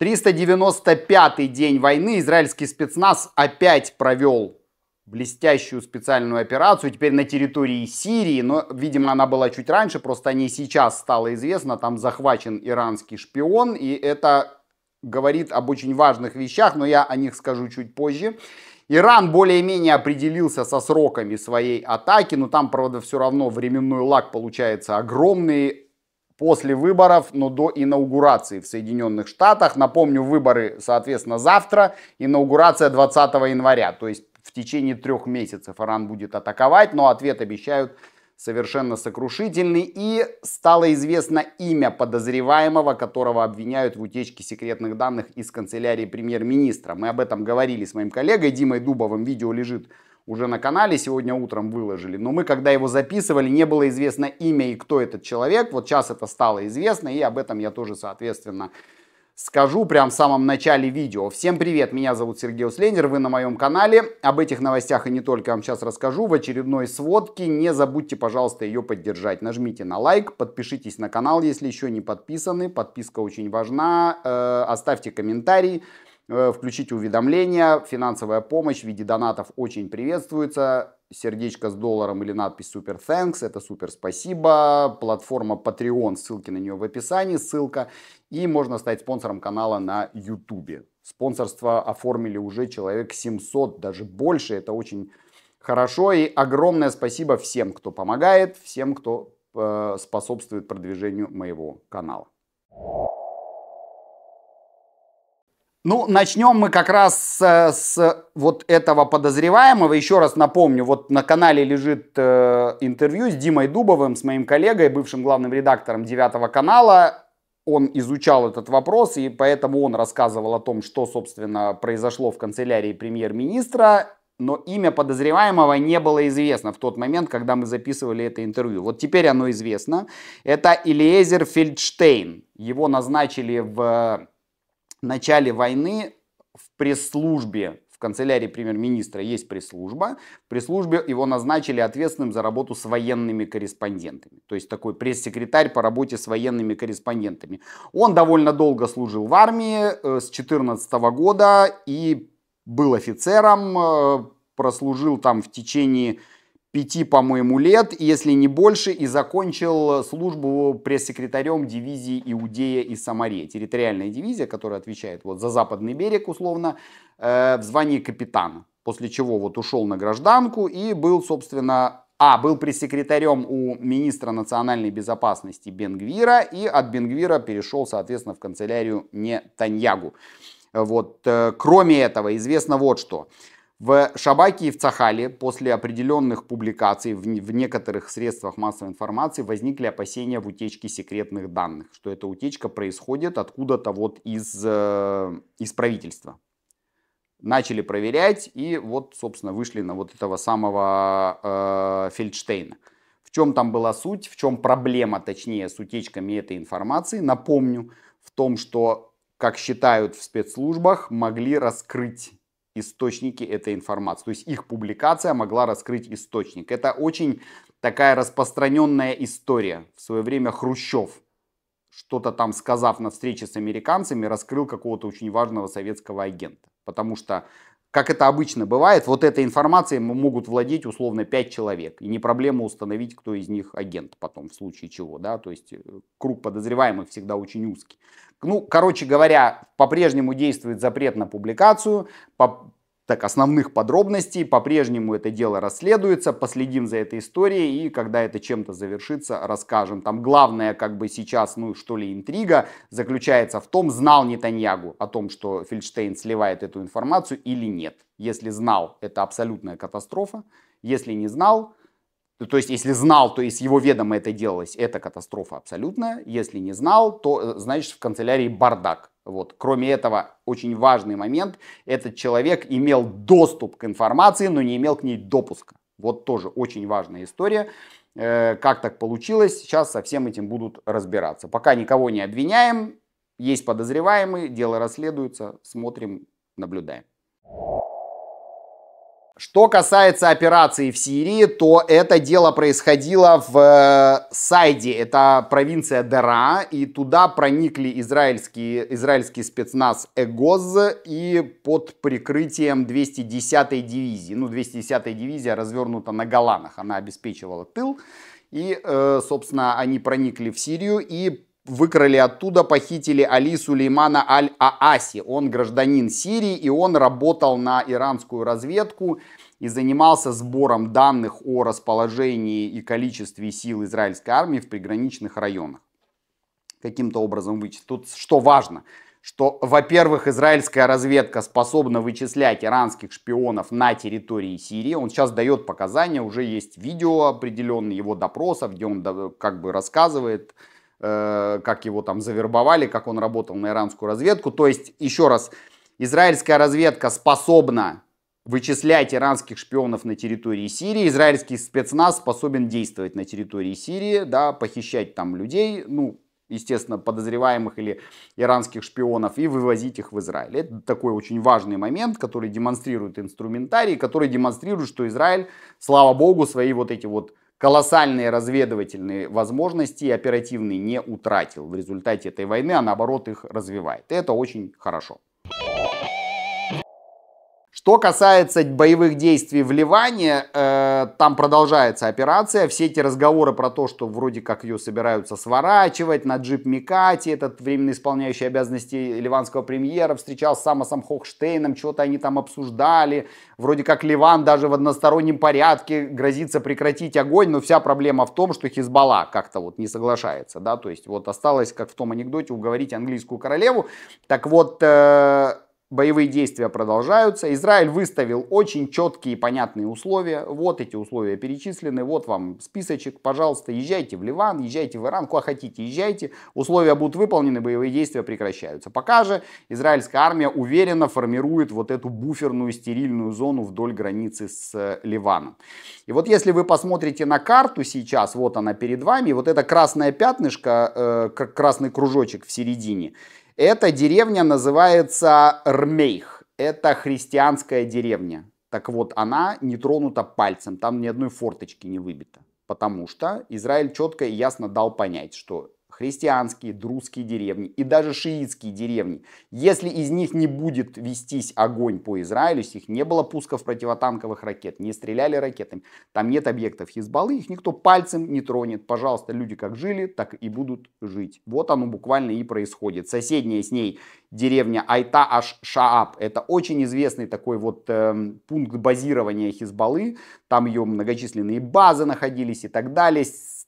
395-й день войны израильский спецназ опять провел блестящую специальную операцию, теперь на территории Сирии, но, видимо, она была чуть раньше, просто не сейчас стало известно, там захвачен иранский шпион, и это говорит об очень важных вещах, но я о них скажу чуть позже. Иран более-менее определился со сроками своей атаки, но там, правда, все равно временной лаг получается огромный, после выборов, но до инаугурации в Соединенных Штатах. Напомню, выборы, соответственно, завтра, инаугурация 20 января, то есть в течение трех месяцев Иран будет атаковать, но ответ обещают совершенно сокрушительный. И стало известно имя подозреваемого, которого обвиняют в утечке секретных данных из канцелярии премьер-министра. Мы об этом говорили с моим коллегой Димой Дубовым, видео лежит уже на канале сегодня утром выложили, но мы, когда его записывали, не было известно имя и кто этот человек. Вот сейчас это стало известно, и об этом я тоже, соответственно, скажу прямо в самом начале видео. Всем привет, меня зовут Сергей Услендер, вы на моем канале. Об этих новостях и не только вам сейчас расскажу в очередной сводке. Не забудьте, пожалуйста, ее поддержать. Нажмите на лайк, подпишитесь на канал, если еще не подписаны. Подписка очень важна. Э, оставьте комментарий. Э, включить уведомления, финансовая помощь в виде донатов очень приветствуется, сердечко с долларом или надпись Super Thanks, это супер спасибо, платформа Patreon, ссылки на нее в описании, ссылка, и можно стать спонсором канала на YouTube. Спонсорство оформили уже человек 700, даже больше, это очень хорошо, и огромное спасибо всем, кто помогает, всем, кто э, способствует продвижению моего канала. Ну, начнем мы как раз с, э, с вот этого подозреваемого. Еще раз напомню, вот на канале лежит э, интервью с Димой Дубовым, с моим коллегой, бывшим главным редактором «Девятого канала». Он изучал этот вопрос, и поэтому он рассказывал о том, что, собственно, произошло в канцелярии премьер-министра. Но имя подозреваемого не было известно в тот момент, когда мы записывали это интервью. Вот теперь оно известно. Это Илиезер Фельдштейн. Его назначили в начале войны в пресс-службе в канцелярии премьер-министра есть пресс-служба. В пресс-службе его назначили ответственным за работу с военными корреспондентами. То есть такой пресс-секретарь по работе с военными корреспондентами. Он довольно долго служил в армии э, с 14 года и был офицером, э, прослужил там в течение 25, по-моему, лет, если не больше, и закончил службу пресс-секретарем дивизии Иудея и Самария. Территориальная дивизия, которая отвечает вот за западный берег, условно, э, в звании капитана. После чего вот ушел на гражданку и был, собственно, а, был пресс-секретарем у министра национальной безопасности Бенгвира, и от Бенгвира перешел, соответственно, в канцелярию Нетаньягу. Вот, э, кроме этого, известно вот что. В Шабаке и в Цахале после определенных публикаций в, в некоторых средствах массовой информации возникли опасения в утечке секретных данных, что эта утечка происходит откуда-то вот из, э, из правительства. Начали проверять и вот, собственно, вышли на вот этого самого э, Фельдштейна. В чем там была суть, в чем проблема, точнее, с утечками этой информации, напомню, в том, что, как считают в спецслужбах, могли раскрыть источники этой информации. То есть их публикация могла раскрыть источник. Это очень такая распространенная история. В свое время Хрущев, что-то там сказав на встрече с американцами, раскрыл какого-то очень важного советского агента. Потому что как это обычно бывает, вот этой информацией могут владеть условно 5 человек. И не проблема установить, кто из них агент потом, в случае чего. Да? То есть э, круг подозреваемых всегда очень узкий. Ну, короче говоря, по-прежнему действует запрет на публикацию, по, так, основных подробностей, по-прежнему это дело расследуется, последим за этой историей и когда это чем-то завершится, расскажем. Там главное, как бы сейчас, ну что ли, интрига заключается в том, знал Нетаньягу о том, что Фельдштейн сливает эту информацию или нет. Если знал, это абсолютная катастрофа. Если не знал, ну, то есть, если знал, то есть его ведомо это делалось, это катастрофа абсолютная. Если не знал, то э, значит в канцелярии бардак. Вот. Кроме этого, очень важный момент, этот человек имел доступ к информации, но не имел к ней допуска. Вот тоже очень важная история. Э, как так получилось, сейчас со всем этим будут разбираться. Пока никого не обвиняем, есть подозреваемые, дело расследуется, смотрим, наблюдаем. Что касается операции в Сирии, то это дело происходило в э, Сайде, это провинция Дара, и туда проникли израильские, израильский спецназ ЭГОЗ и под прикрытием 210-й дивизии. Ну, 210-я дивизия развернута на Голанах, она обеспечивала тыл. И, э, собственно, они проникли в Сирию и выкрали оттуда, похитили Али Сулеймана Аль-Ааси. Он гражданин Сирии, и он работал на иранскую разведку и занимался сбором данных о расположении и количестве сил израильской армии в приграничных районах. Каким-то образом вычислить. Тут что важно, что, во-первых, израильская разведка способна вычислять иранских шпионов на территории Сирии. Он сейчас дает показания, уже есть видео определенные его допросов, где он как бы рассказывает, Э, как его там завербовали, как он работал на иранскую разведку. То есть, еще раз, израильская разведка способна вычислять иранских шпионов на территории Сирии, израильский спецназ способен действовать на территории Сирии, да, похищать там людей, ну, естественно, подозреваемых или иранских шпионов, и вывозить их в Израиль. Это такой очень важный момент, который демонстрирует инструментарий, который демонстрирует, что Израиль, слава богу, свои вот эти вот колоссальные разведывательные возможности оперативные не утратил в результате этой войны, а наоборот их развивает. И это очень хорошо. Что касается боевых действий в Ливане, э, там продолжается операция. Все эти разговоры про то, что вроде как ее собираются сворачивать, на джип Микати, этот временно исполняющий обязанности ливанского премьера, встречался с Амосом Хохштейном, что-то они там обсуждали. Вроде как Ливан даже в одностороннем порядке грозится прекратить огонь, но вся проблема в том, что Хизбалла как-то вот не соглашается. Да? То есть вот осталось, как в том анекдоте, уговорить английскую королеву. Так вот... Э, Боевые действия продолжаются. Израиль выставил очень четкие и понятные условия. Вот эти условия перечислены. Вот вам списочек. Пожалуйста, езжайте в Ливан, езжайте в Иран, куда хотите, езжайте. Условия будут выполнены, боевые действия прекращаются. Пока же израильская армия уверенно формирует вот эту буферную стерильную зону вдоль границы с Ливаном. И вот если вы посмотрите на карту сейчас, вот она перед вами, вот это красное пятнышко, э, красный кружочек в середине, эта деревня называется Рмейх. Это христианская деревня. Так вот, она не тронута пальцем, там ни одной форточки не выбито. Потому что Израиль четко и ясно дал понять, что христианские, друзские деревни и даже шиитские деревни, если из них не будет вестись огонь по Израилю, с них не было пусков противотанковых ракет, не стреляли ракетами, там нет объектов Хизбаллы, их никто пальцем не тронет. Пожалуйста, люди как жили, так и будут жить. Вот оно буквально и происходит. Соседняя с ней деревня Айта Аш Шааб. Это очень известный такой вот э, пункт базирования Хизбаллы. Там ее многочисленные базы находились и так далее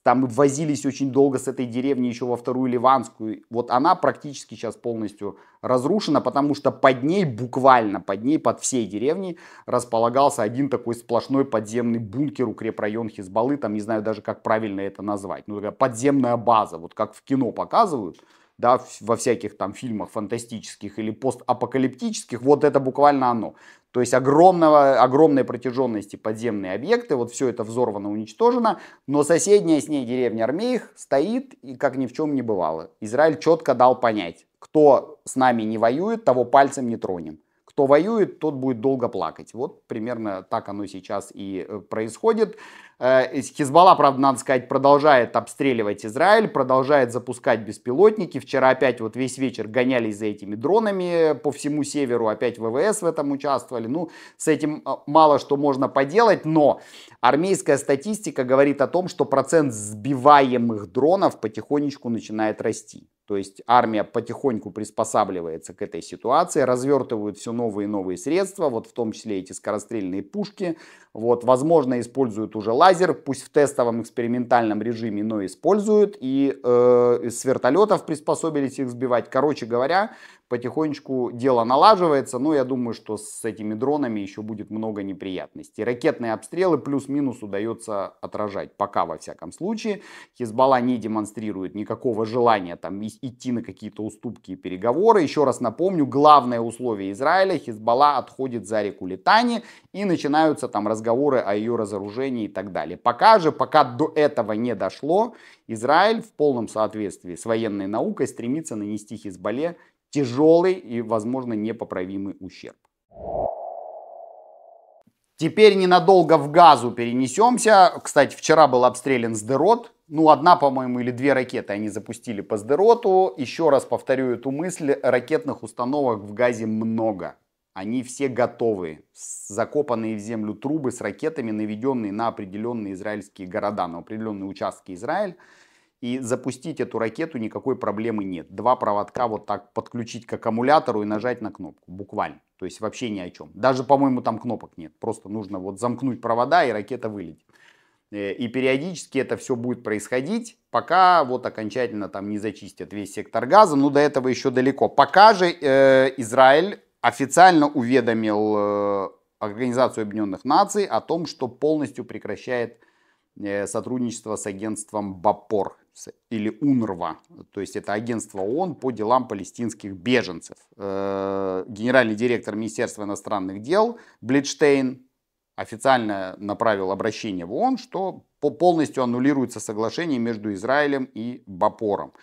там возились очень долго с этой деревни еще во вторую Ливанскую. Вот она практически сейчас полностью разрушена, потому что под ней, буквально под ней, под всей деревней располагался один такой сплошной подземный бункер, укрепрайон Хизбаллы, там не знаю даже как правильно это назвать, ну такая подземная база, вот как в кино показывают – да, во всяких там фильмах фантастических или постапокалиптических, вот это буквально оно. То есть огромного, огромной протяженности подземные объекты, вот все это взорвано, уничтожено, но соседняя с ней деревня Армеих стоит и как ни в чем не бывало. Израиль четко дал понять, кто с нами не воюет, того пальцем не тронем кто воюет, тот будет долго плакать. Вот примерно так оно сейчас и э, происходит. Э, Хизбалла, правда, надо сказать, продолжает обстреливать Израиль, продолжает запускать беспилотники. Вчера опять вот весь вечер гонялись за этими дронами э, по всему северу, опять ВВС в этом участвовали. Ну, с этим мало что можно поделать, но армейская статистика говорит о том, что процент сбиваемых дронов потихонечку начинает расти. То есть армия потихоньку приспосабливается к этой ситуации, развертывают все новые и новые средства, вот в том числе эти скорострельные пушки. Вот, возможно, используют уже лазер, пусть в тестовом экспериментальном режиме, но используют. И э, с вертолетов приспособились их сбивать. Короче говоря, потихонечку дело налаживается, но я думаю, что с этими дронами еще будет много неприятностей. Ракетные обстрелы плюс-минус удается отражать, пока во всяком случае. Хизбалла не демонстрирует никакого желания там идти на какие-то уступки и переговоры. Еще раз напомню, главное условие Израиля, Хизбалла отходит за реку Литани и начинаются там разговоры о ее разоружении и так далее. Пока же, пока до этого не дошло, Израиль в полном соответствии с военной наукой стремится нанести Хизбалле тяжелый и, возможно, непоправимый ущерб. Теперь ненадолго в газу перенесемся. Кстати, вчера был обстрелян Сдерот. Ну, одна, по-моему, или две ракеты они запустили по Сдероту. Еще раз повторю эту мысль. Ракетных установок в газе много. Они все готовы. Закопанные в землю трубы с ракетами, наведенные на определенные израильские города, на определенные участки Израиль. И запустить эту ракету никакой проблемы нет. Два проводка вот так подключить к аккумулятору и нажать на кнопку, буквально. То есть вообще ни о чем. Даже, по-моему, там кнопок нет. Просто нужно вот замкнуть провода и ракета вылетит. Э, и периодически это все будет происходить, пока вот окончательно там не зачистят весь сектор газа. Но ну, до этого еще далеко. Пока же э, Израиль официально уведомил э, Организацию Объединенных Наций о том, что полностью прекращает э, сотрудничество с агентством БАПОР или УНРВА, то есть это агентство ООН по делам палестинских беженцев. Э, генеральный директор Министерства иностранных дел Блитштейн официально направил обращение в ООН, что полностью аннулируется соглашение между Израилем и Бапором.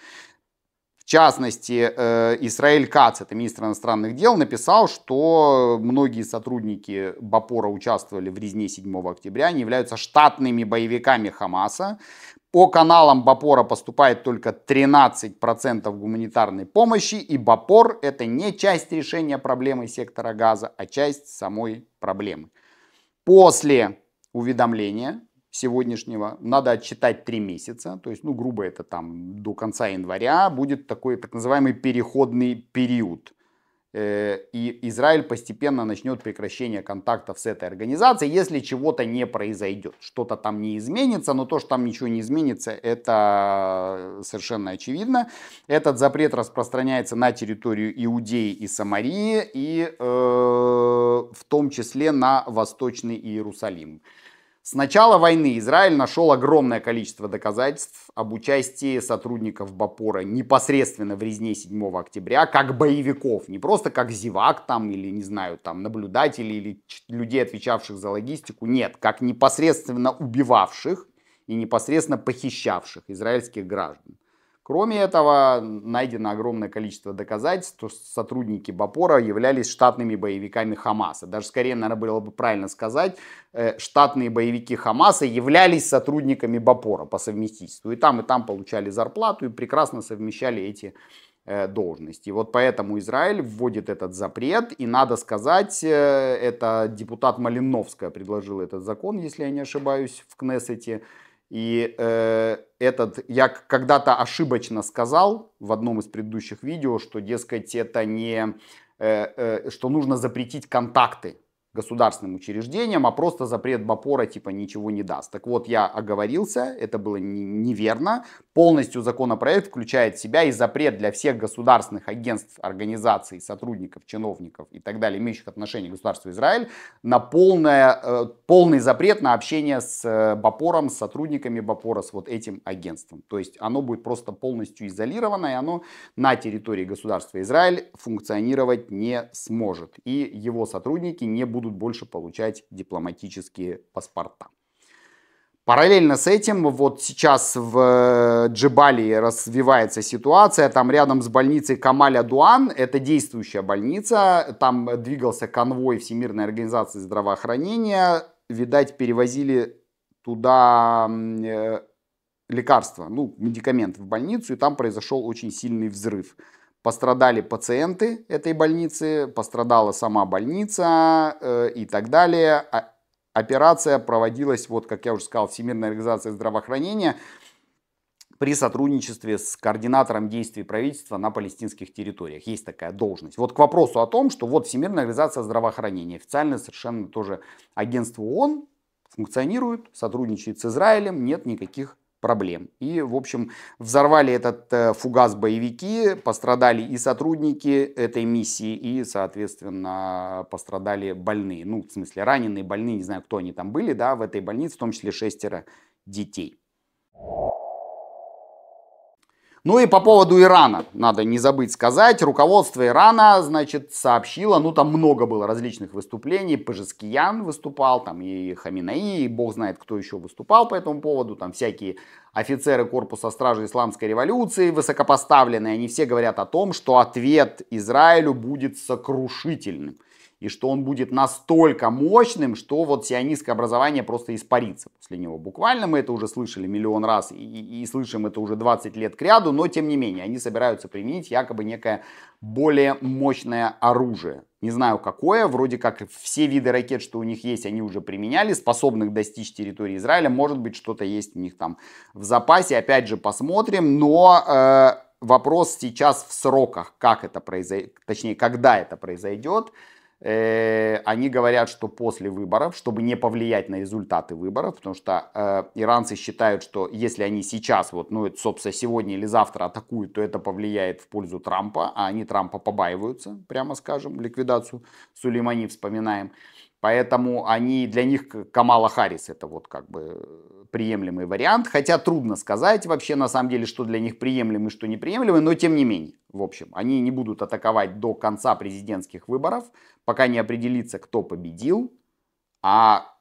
В частности, э, Исраэль Кац, это министр иностранных дел, написал, что многие сотрудники Бапора участвовали в резне 7 октября, они являются штатными боевиками Хамаса. По каналам Бапора поступает только 13% гуманитарной помощи, и Бапор – это не часть решения проблемы сектора газа, а часть самой проблемы. После уведомления сегодняшнего надо отчитать 3 месяца, то есть, ну, грубо это там до конца января будет такой так называемый переходный период. Э, и Израиль постепенно начнет прекращение контактов с этой организацией, если чего-то не произойдет, что-то там не изменится, но то, что там ничего не изменится, это совершенно очевидно. Этот запрет распространяется на территорию Иудеи и Самарии и э, в том числе на Восточный Иерусалим. С начала войны Израиль нашел огромное количество доказательств об участии сотрудников Бапора непосредственно в резне 7 октября как боевиков, не просто как зевак там или, не знаю, там наблюдателей или людей, отвечавших за логистику, нет, как непосредственно убивавших и непосредственно похищавших израильских граждан. Кроме этого, найдено огромное количество доказательств, что сотрудники Бапора являлись штатными боевиками Хамаса. Даже скорее, наверное, было бы правильно сказать, э, штатные боевики Хамаса являлись сотрудниками Бапора по совместительству. И там, и там получали зарплату и прекрасно совмещали эти э, должности. Вот поэтому Израиль вводит этот запрет, и надо сказать, э, это депутат Малиновская предложил этот закон, если я не ошибаюсь, в Кнессете, и э, этот, я когда-то ошибочно сказал в одном из предыдущих видео, что, дескать, это не, э, э, что нужно запретить контакты государственным учреждениям, а просто запрет Бапора типа ничего не даст. Так вот, я оговорился, это было неверно. Полностью законопроект включает в себя и запрет для всех государственных агентств, организаций, сотрудников, чиновников и так далее, имеющих отношение к государству Израиль, на полное, э, полный запрет на общение с э, Бапором, с сотрудниками Бапора, с вот этим агентством. То есть оно будет просто полностью изолировано, и оно на территории государства Израиль функционировать не сможет. И его сотрудники не будут будут больше получать дипломатические паспорта. Параллельно с этим, вот сейчас в э, Джибалии развивается ситуация, там рядом с больницей Камаля Дуан, это действующая больница, там двигался конвой Всемирной организации здравоохранения, видать, перевозили туда э, лекарства, ну, медикаменты в больницу, и там произошел очень сильный взрыв. Пострадали пациенты этой больницы, пострадала сама больница э, и так далее. А, операция проводилась, вот как я уже сказал, Всемирной организация здравоохранения при сотрудничестве с координатором действий правительства на палестинских территориях. Есть такая должность. Вот к вопросу о том, что вот Всемирная организация здравоохранения, официально совершенно тоже агентство ООН, функционирует, сотрудничает с Израилем, нет никаких проблем. И, в общем, взорвали этот э, фугас боевики, пострадали и сотрудники этой миссии, и, соответственно, пострадали больные. Ну, в смысле, раненые, больные, не знаю, кто они там были, да, в этой больнице, в том числе шестеро детей. Ну и по поводу Ирана, надо не забыть сказать, руководство Ирана, значит, сообщило, ну там много было различных выступлений, Пожескиян выступал, там и Хаминаи, и бог знает, кто еще выступал по этому поводу, там всякие офицеры корпуса стражи исламской революции высокопоставленные, они все говорят о том, что ответ Израилю будет сокрушительным и что он будет настолько мощным, что вот сионистское образование просто испарится после него. Буквально мы это уже слышали миллион раз и, и, слышим это уже 20 лет к ряду, но тем не менее они собираются применить якобы некое более мощное оружие. Не знаю какое, вроде как все виды ракет, что у них есть, они уже применяли, способных достичь территории Израиля. Может быть, что-то есть у них там в запасе, опять же посмотрим, но... Э, Вопрос сейчас в сроках, как это произойдет, точнее, когда это произойдет, Э, они говорят, что после выборов, чтобы не повлиять на результаты выборов, потому что э, иранцы считают, что если они сейчас, вот, ну, это, собственно, сегодня или завтра атакуют, то это повлияет в пользу Трампа, а они Трампа побаиваются, прямо скажем, ликвидацию Сулеймани вспоминаем. Поэтому они, для них Камала Харрис это вот как бы э, приемлемый вариант. Хотя трудно сказать вообще на самом деле, что для них приемлемый, что неприемлемый, но тем не менее. В общем, они не будут атаковать до конца президентских выборов, пока не определится, кто победил. А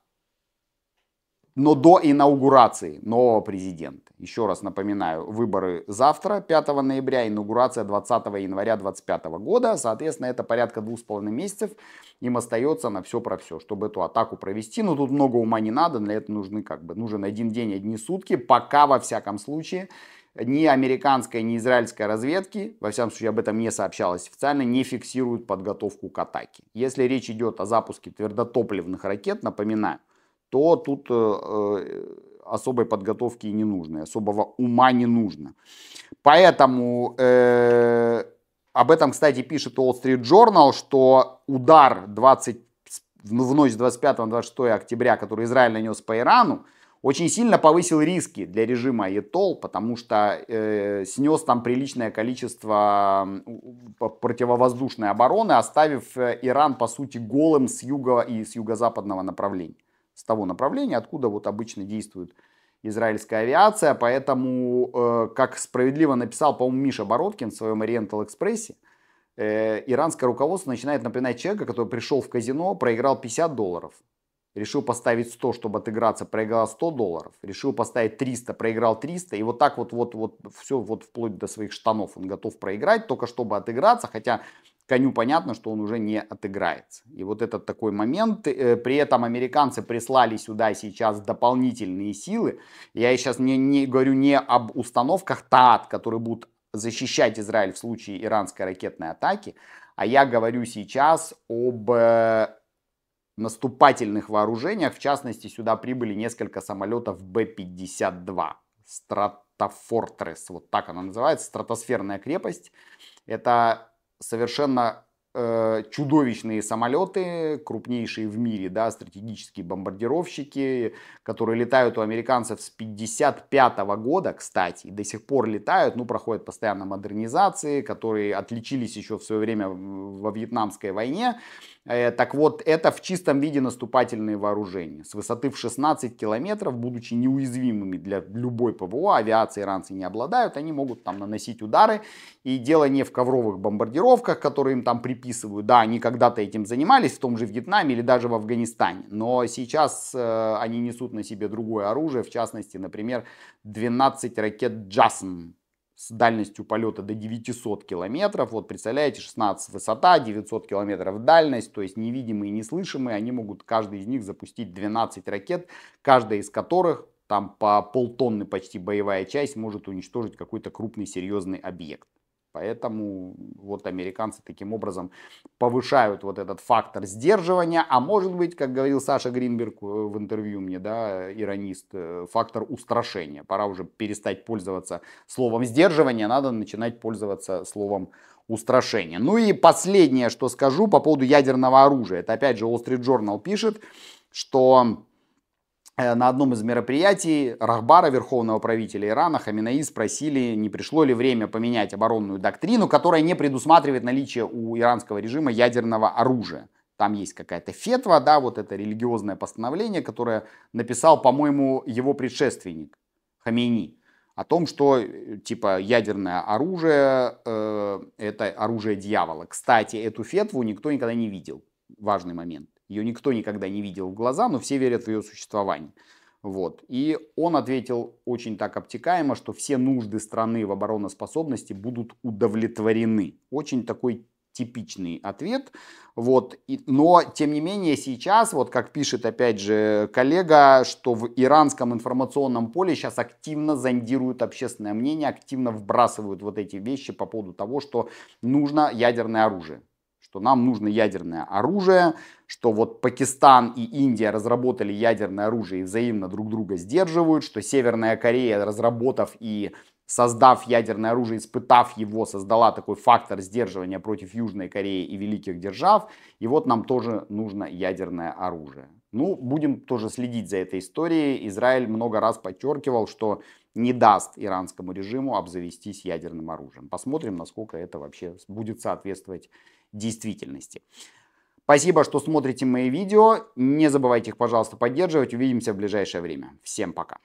но до инаугурации нового президента. Еще раз напоминаю, выборы завтра, 5 ноября, инаугурация 20 января 2025 года. Соответственно, это порядка двух с половиной месяцев. Им остается на все про все, чтобы эту атаку провести. Но тут много ума не надо, для этого нужны как бы нужен один день, одни сутки. Пока, во всяком случае, ни американской, ни израильской разведки, во всяком случае об этом не сообщалось официально, не фиксируют подготовку к атаке. Если речь идет о запуске твердотопливных ракет, напоминаю, то тут э, э, особой подготовки не нужно, особого ума не нужно. Поэтому э, об этом, кстати, пишет Wall Street Journal, что удар 20, в ночь 25 на 26 октября, который Израиль нанес по Ирану, очень сильно повысил риски для режима Аятол, потому что э, снес там приличное количество противовоздушной обороны, оставив э, Иран, по сути, голым с юго и с юго-западного направления с того направления, откуда вот обычно действует израильская авиация. Поэтому, э, как справедливо написал, по-моему, Миша Бородкин в своем Oriental Express, э, иранское руководство начинает напоминать человека, который пришел в казино, проиграл 50 долларов, решил поставить 100, чтобы отыграться, проиграл 100 долларов, решил поставить 300, проиграл 300, и вот так вот, вот, вот все вот вплоть до своих штанов он готов проиграть, только чтобы отыграться, хотя коню понятно, что он уже не отыграется. И вот этот такой момент. Э, при этом американцы прислали сюда сейчас дополнительные силы. Я сейчас не, не говорю не об установках ТААТ, которые будут защищать Израиль в случае иранской ракетной атаки, а я говорю сейчас об э, наступательных вооружениях. В частности, сюда прибыли несколько самолетов Б-52. Стратофортрес, вот так она называется, стратосферная крепость. Это совершенно Э, чудовищные самолеты, крупнейшие в мире, да, стратегические бомбардировщики, которые летают у американцев с 55 года, кстати, и до сих пор летают, ну, проходят постоянно модернизации, которые отличились еще в свое время во Вьетнамской войне. Э, так вот, это в чистом виде наступательные вооружения. С высоты в 16 километров, будучи неуязвимыми для любой ПВО, авиации иранцы не обладают, они могут там наносить удары. И дело не в ковровых бомбардировках, которые им там приписывают, приписывают. Да, они когда-то этим занимались в том же Вьетнаме или даже в Афганистане, но сейчас э, они несут на себе другое оружие, в частности, например, 12 ракет «Джасм», с дальностью полета до 900 километров. Вот представляете, 16 высота, 900 километров дальность, то есть невидимые и неслышимые. Они могут каждый из них запустить 12 ракет, каждая из которых там по полтонны почти боевая часть может уничтожить какой-то крупный серьезный объект. Поэтому вот американцы таким образом повышают вот этот фактор сдерживания, а может быть, как говорил Саша Гринберг э, в интервью мне, да, иронист, э, фактор устрашения. Пора уже перестать пользоваться словом сдерживания, надо начинать пользоваться словом устрашения. Ну и последнее, что скажу по поводу ядерного оружия. Это опять же Wall Street Journal пишет, что Э, на одном из мероприятий Рахбара, верховного правителя Ирана, Хаминаи спросили, не пришло ли время поменять оборонную доктрину, которая не предусматривает наличие у иранского режима ядерного оружия. Там есть какая-то фетва, да, вот это религиозное постановление, которое написал, по-моему, его предшественник Хамини о том, что э, типа ядерное оружие э, это оружие дьявола. Кстати, эту фетву никто никогда не видел. Важный момент. Ее никто никогда не видел в глаза, но все верят в ее существование. Вот. И он ответил очень так обтекаемо, что все нужды страны в обороноспособности будут удовлетворены. Очень такой типичный ответ. Вот. И, но, тем не менее, сейчас, вот как пишет, опять же, коллега, что в иранском информационном поле сейчас активно зондируют общественное мнение, активно вбрасывают вот эти вещи по поводу того, что нужно ядерное оружие что нам нужно ядерное оружие, что вот Пакистан и Индия разработали ядерное оружие и взаимно друг друга сдерживают, что Северная Корея, разработав и создав ядерное оружие, испытав его, создала такой фактор сдерживания против Южной Кореи и великих держав. И вот нам тоже нужно ядерное оружие. Ну, будем тоже следить за этой историей. Израиль много раз подчеркивал, что не даст иранскому режиму обзавестись ядерным оружием. Посмотрим, насколько это вообще будет соответствовать действительности. Спасибо, что смотрите мои видео. Не забывайте их, пожалуйста, поддерживать. Увидимся в ближайшее время. Всем пока.